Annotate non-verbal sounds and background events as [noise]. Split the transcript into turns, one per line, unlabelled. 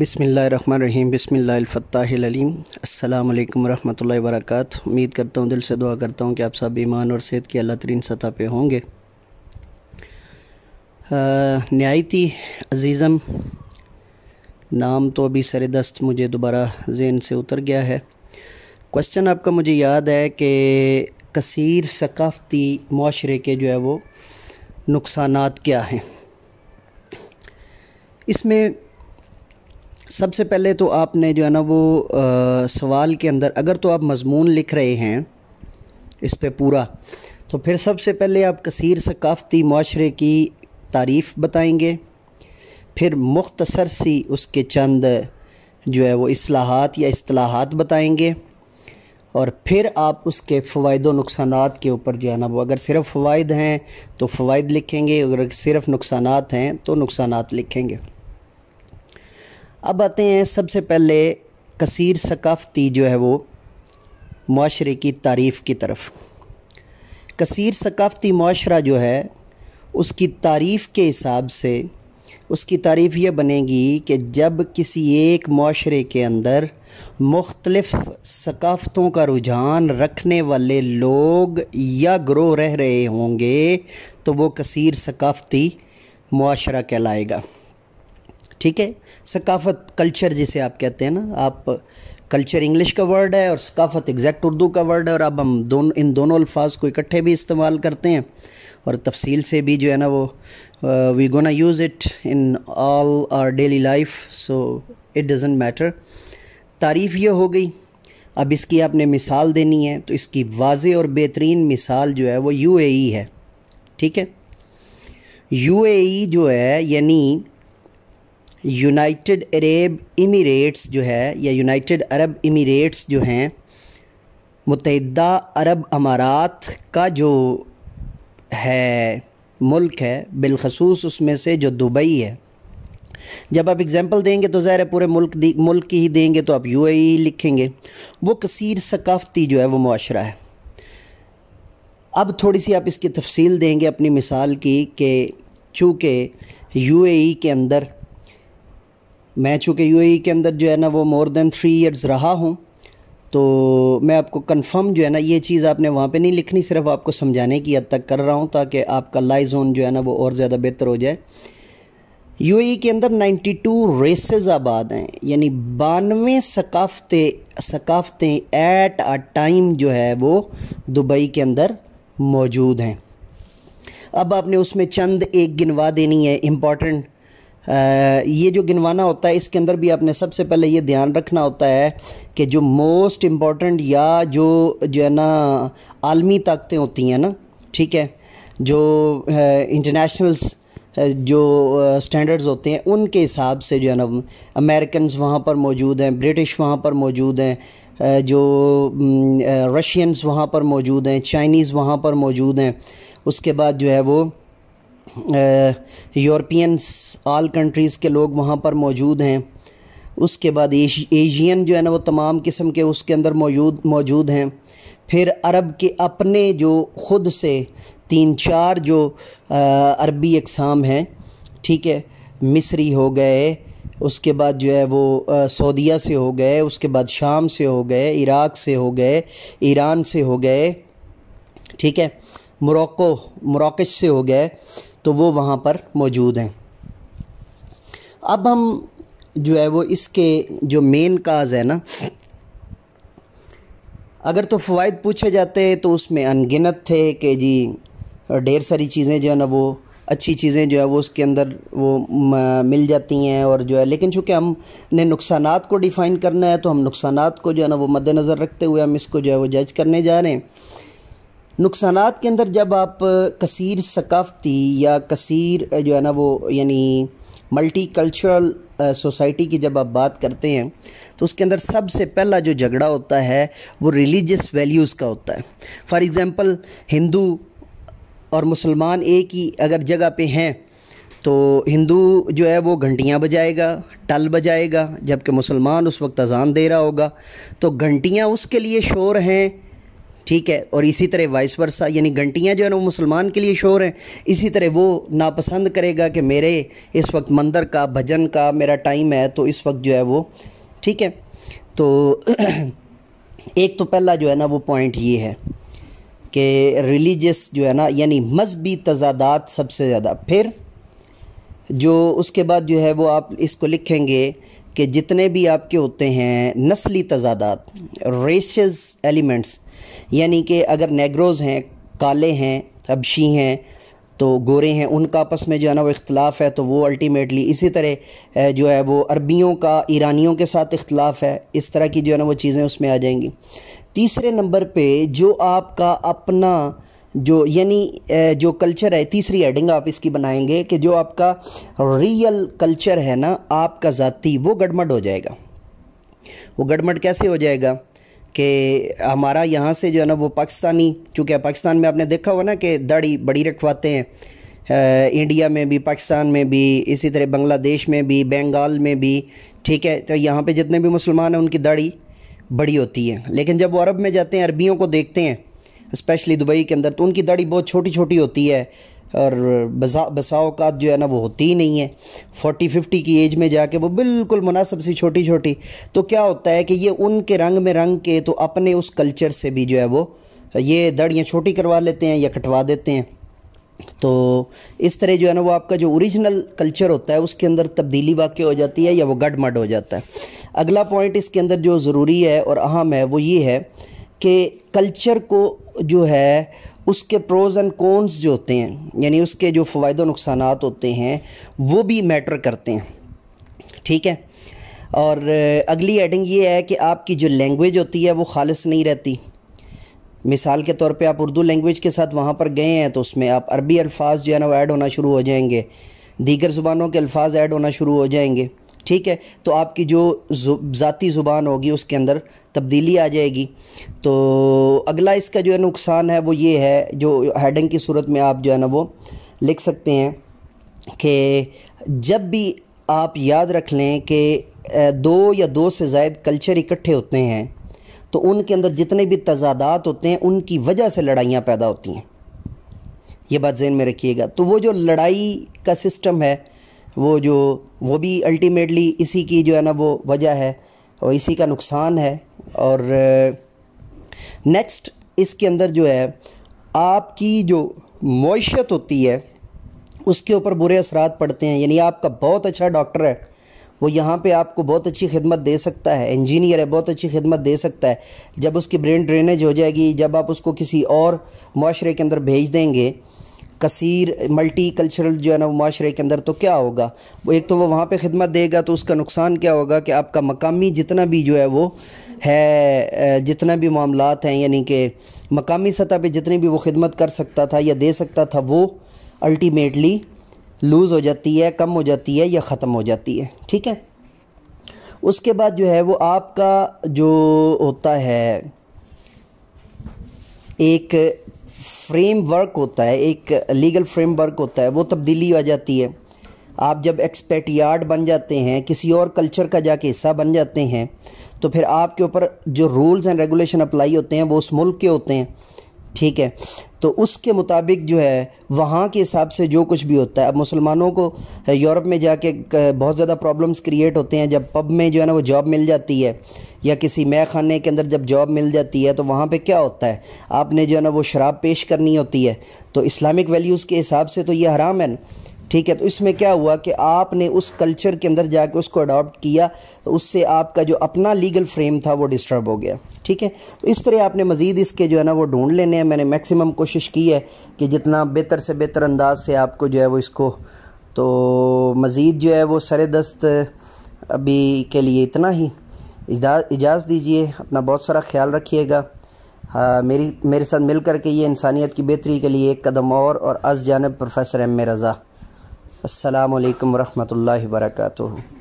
बिसमीम बसमिल्लाफ़त्तालीम अल्लाम वरहमल वर्क उम्मीद करता हूँ दिल से दुआ करता हूँ कि आप सब ईमान और सेहत की अल्लाह तरीन सतह पर होंगे नहायती अज़ीज़म नाम तो अभी सर दस्त मुझे दोबारा जेन से उतर गया है क्वेश्चन आपका मुझे याद है कि कसर सकाफ़ती माशरे के जो है वो नुकसान क्या हैं इसमें सबसे पहले तो आपने जो है ना वो आ, सवाल के अंदर अगर तो आप मजमून लिख रहे हैं इस पर पूरा तो फिर सबसे पहले आप कसर सकाफ़ती माशरे की तारीफ़ बताएंगे फिर मुख्तसर सी उसके चंद जो है वो असलाहत या असलाहत बताएंगे और फिर आप उसके फ़वाद नुकसान के ऊपर जो है ना वो अगर सिर्फ फ़वाद हैं तो फ़वाद लिखेंगे अगर सिर्फ नुकसान हैं तो नुकसान लिखेंगे अब आते हैं सबसे पहले कसीर सकाफ़ती जो है वो माशरे की तारीफ़ की तरफ कसीर सकाफ़ती माशरा जो है उसकी तारीफ़ के हिसाब से उसकी तारीफ़ ये बनेगी कि जब किसी एक माशरे के अंदर मुख्तलफ़ सकाफ़तों का रुझान रखने वाले लोग या ग्रोह रह रहे होंगे तो वो कसीर सकाफ़ती माशरा कहलाएगा ठीक है सकाफत कल्चर जिसे आप कहते हैं ना आप कल्चर इंग्लिश का वर्ड है और सकाफत एग्जैक्ट उर्दू का वर्ड है और अब हम दोनों इन दोनों अल्फाज को इकट्ठे भी इस्तेमाल करते हैं और तफसील से भी जो है ना वो we gonna use it in all our daily life so it doesn't matter तारीफ़ ये हो गई अब इसकी आपने मिसाल देनी है तो इसकी वाज और बेहतरीन मिसाल जो है वो यू e है ठीक है यू e जो है यानी यूनाइटेड अरब इमीरेट्स जो है या यूनाइटेड अरब इमीरेट्स जो हैं मुतहदा अरब अमारात का जो है मुल्क है बिलखसूस उसमें से जो दुबई है जब आप एग्ज़ाम्पल देंगे तो ज़ाहिर है पूरे मुल्क मुल्क की ही देंगे तो आप यू e लिखेंगे वो कसर सकाफ़ती जो है वो माशरा है अब थोड़ी सी आप इसकी तफसील देंगे अपनी मिसाल की कि चूँकि यू e के अंदर मैं चूँकि यू e के अंदर जो है ना वो मोर देन थ्री ईयर्स रहा हूँ तो मैं आपको कंफर्म जो है ना ये चीज़ आपने वहाँ पे नहीं लिखनी सिर्फ आपको समझाने की हद तक कर रहा हूँ ताकि आपका लाइजोन जो है ना वो और ज़्यादा बेहतर हो जाए यू e के अंदर 92 रेसेज आबाद हैं यानी बानवे सकाफतें सकाफतें एट आ टाइम जो है वो दुबई के अंदर मौजूद हैं अब आपने उसमें चंद एक गिनवा देनी है इम्पॉर्टेंट ये जो गिनवाना होता है इसके अंदर भी आपने सबसे पहले ये ध्यान रखना होता है कि जो मोस्ट इम्पॉर्टेंट या जो जो है ना आलमी ताकतें होती हैं ना ठीक है जो इंटरनेशनल्स जो स्टैंडर्ड्स होते हैं उनके हिसाब से जो है ना अमेरिकन वहाँ पर मौजूद हैं ब्रिटिश वहाँ पर मौजूद हैं जो रशियंस वहाँ पर मौजूद हैं चाइनीज़ वहाँ पर मौजूद हैं उसके बाद जो है वो यूरोपियंस आल कंट्रीज़ के लोग वहाँ पर मौजूद हैं उसके बाद एशियन जो है ना वो तमाम किस्म के उसके अंदर मौजूद मौजूद हैं फिर अरब के अपने जो ख़ुद से तीन चार जो आ, अरबी अकसाम हैं ठीक है मिस्री हो गए उसके बाद जो है वो सऊदिया से हो गए उसके बाद शाम से हो गए इराक़ से हो गए ईरान से हो गए ठीक है मोरक्को मोरकश से हो गए तो वो वहाँ पर मौजूद हैं अब हम जो है वो इसके जो मेन काज है ना अगर तो फ़वाद पूछे जाते तो उसमें अनगिनत थे कि जी ढेर सारी चीज़ें जो है ना वो अच्छी चीज़ें जो है वो उसके अंदर वो मिल जाती हैं और जो है लेकिन चूँकि हमने नुकसान को डिफ़ाइन करना है तो हम नुकसान को जो है ना वो मद्देनज़र रखते हुए हम इसको जो है वो जज करने जा रहे हैं नुकसान के अंदर जब आप कसर सकाफ़ती या कसर जो है ना वो यानी मल्टी कल्चरल सोसाइटी की जब आप बात करते हैं तो उसके अंदर सबसे पहला जो झगड़ा होता है वो रिलीजियस वैल्यूज़ का होता है फॉर एग्ज़ाम्पल हिंदू और मुसलमान एक ही अगर जगह पे हैं तो हिंदू जो है वो घंटियाँ बजाएगा टल बजाएगा जबकि मुसलमान उस वक्त अजान दे रहा होगा तो घंटियाँ उसके लिए शोर हैं ठीक है और इसी तरह वाइस वर्सा यानी घंटियाँ जो है ना वो मुसलमान के लिए शोर हैं इसी तरह वो नापसंद करेगा कि मेरे इस वक्त मंदिर का भजन का मेरा टाइम है तो इस वक्त जो है वो ठीक है तो [clears throat] एक तो पहला जो है ना वो पॉइंट ये है कि रिलीजियस जो है ना यानी मजहबी तजादात सबसे ज़्यादा फिर जो उसके बाद जो है वो आप इसको लिखेंगे कि जितने भी आपके होते हैं नस्ली तजादात रेशज एलिमेंट्स यानी कि अगर नेग्रोज़ हैं काले हैं अबशी हैं तो गोरे हैं उनका आपस में जो है ना वो इख्तलाफ है तो वो अल्टीमेटली इसी तरह जो है वो अरबियों का ईरानियों के साथ इख्तलाफ है इस तरह की जो है ना वो चीज़ें उसमें आ जाएंगी तीसरे नंबर पे जो आपका अपना जो यानी जो कल्चर है तीसरी हेडिंग आप इसकी बनाएंगे कि जो आपका रियल कल्चर है ना आपका ज़ाती वो गड़मड़ हो जाएगा वो गड़मड़ कैसे हो जाएगा कि हमारा यहाँ से जो है ना वो पाकिस्तानी चूँकि पाकिस्तान में आपने देखा हुआ ना कि दाढ़ी बड़ी रखवाते हैं आ, इंडिया में भी पाकिस्तान में भी इसी तरह बांग्लादेश में भी बंगाल में भी ठीक है तो यहाँ पे जितने भी मुसलमान हैं उनकी दाढ़ी बड़ी होती है लेकिन जब वो अरब में जाते हैं अरबियों को देखते हैं स्पेशली दुबई के अंदर तो उनकी दाढ़ी बहुत छोटी छोटी होती है और बसा बसा अवत जो है ना वो होती ही नहीं है फोटी फिफ्टी की एज में जाके वो बिल्कुल मुनासब सी छोटी छोटी तो क्या होता है कि ये उनके रंग में रंग के तो अपने उस कल्चर से भी जो है वो ये दड़ियाँ छोटी करवा लेते हैं या कटवा देते हैं तो इस तरह जो है ना वो आपका जो ओरिजिनल कल्चर होता है उसके अंदर तब्दीली वाक़ हो जाती है या वो गड मड हो जाता है अगला पॉइंट इसके अंदर जो ज़रूरी है और अहम है वो ये है कि कल्चर को जो है उसके प्रोज़ एंड कॉन्स जो होते हैं यानी उसके जो फ़वाद नुकसान होते हैं वो भी मैटर करते हैं ठीक है और अगली एडिंग ये है कि आपकी जो लैंग्वेज होती है वो खालिस नहीं रहती मिसाल के तौर पे आप उर्दू लैंग्वेज के साथ वहाँ पर गए हैं तो उसमें आप अरबी अल्फाज जो है ना वो ऐड होना शुरू हो जाएंगे दीगर ज़ुबानों के अल्फाज ऐड होना शुरू हो जाएंगे ठीक है तो आपकी जो ज़ाती ज़ुबान होगी उसके अंदर तब्दीली आ जाएगी तो अगला इसका जो है नुकसान है वो ये है जो हेडिंग की सूरत में आप जो है ना वो लिख सकते हैं कि जब भी आप याद रख लें कि दो या दो से जायद कल्चर इकट्ठे होते हैं तो उनके अंदर जितने भी तजादात होते हैं उनकी वजह से लड़ाइयाँ पैदा होती हैं ये बात जहन में रखिएगा तो वो जो लड़ाई का सिस्टम है वो जो वो भी अल्टीमेटली इसी की जो है ना वो वजह है और इसी का नुकसान है और नेक्स्ट इसके अंदर जो है आपकी जो मीशत होती है उसके ऊपर बुरे असरात पड़ते हैं यानी आपका बहुत अच्छा डॉक्टर है वो यहाँ पे आपको बहुत अच्छी खिदमत दे सकता है इंजीनियर है बहुत अच्छी खिदमत दे सकता है जब उसकी ब्रेन ड्रेनेज हो जाएगी जब आप उसको किसी और माशरे के अंदर भेज देंगे कसीर मल्टी कल्चरल जो है ना वो माशरे के अंदर तो क्या होगा वो एक तो वो वहाँ पे ख़िदमत देगा तो उसका नुकसान क्या होगा कि आपका मकामी जितना भी जो है वो है जितना भी मामला हैं यानी कि मकामी सतह पर जितनी भी वो खिदमत कर सकता था या दे सकता था वो अल्टीमेटली लूज़ हो जाती है कम हो जाती है या ख़त्म हो जाती है ठीक है उसके बाद जो है वो आपका जो होता है एक फ्रेमवर्क होता है एक लीगल फ्रेमवर्क होता है वो तब्दीली आ जाती है आप जब एक्सपर्ट यार्ड बन जाते हैं किसी और कल्चर का जाके हिस्सा बन जाते हैं तो फिर आपके ऊपर जो रूल्स एंड रेगुलेशन अप्लाई होते हैं वो उस मुल्क के होते हैं ठीक है तो उसके मुताबिक जो है वहाँ के हिसाब से जो कुछ भी होता है अब मुसलमानों को यूरोप में जाके बहुत ज़्यादा प्रॉब्लम्स क्रिएट होते हैं जब पब में जो है ना वो जॉब मिल जाती है या किसी मै खाने के अंदर जब जॉब मिल जाती है तो वहाँ पे क्या होता है आपने जो है ना वो शराब पेश करनी होती है तो इस्लामिक वैल्यूज़ के हिसाब से तो ये हराम है ना ठीक है तो इसमें क्या हुआ कि आपने उस कल्चर के अंदर जाके उसको अडॉप्ट किया तो उससे आपका जो अपना लीगल फ्रेम था वो डिस्टर्ब हो गया ठीक है तो इस तरह आपने मज़ीद इसके जो है ना वो ढूंढ लेने हैं मैंने मैक्सिमम कोशिश की है कि जितना बेहतर से बेहतर अंदाज से आपको जो है वो इसको तो मज़ीद जो है वो सर दस्त अभी के लिए इतना ही इजाज़ दीजिए अपना बहुत सारा ख्याल रखिएगा हाँ, मेरी मेरे साथ मिल कर के ये इंसानियत की बेहतरी के लिए एक कदम और और अस जानब प्रोफेसर एम ए रज़ा असलकम वरहमल वर्का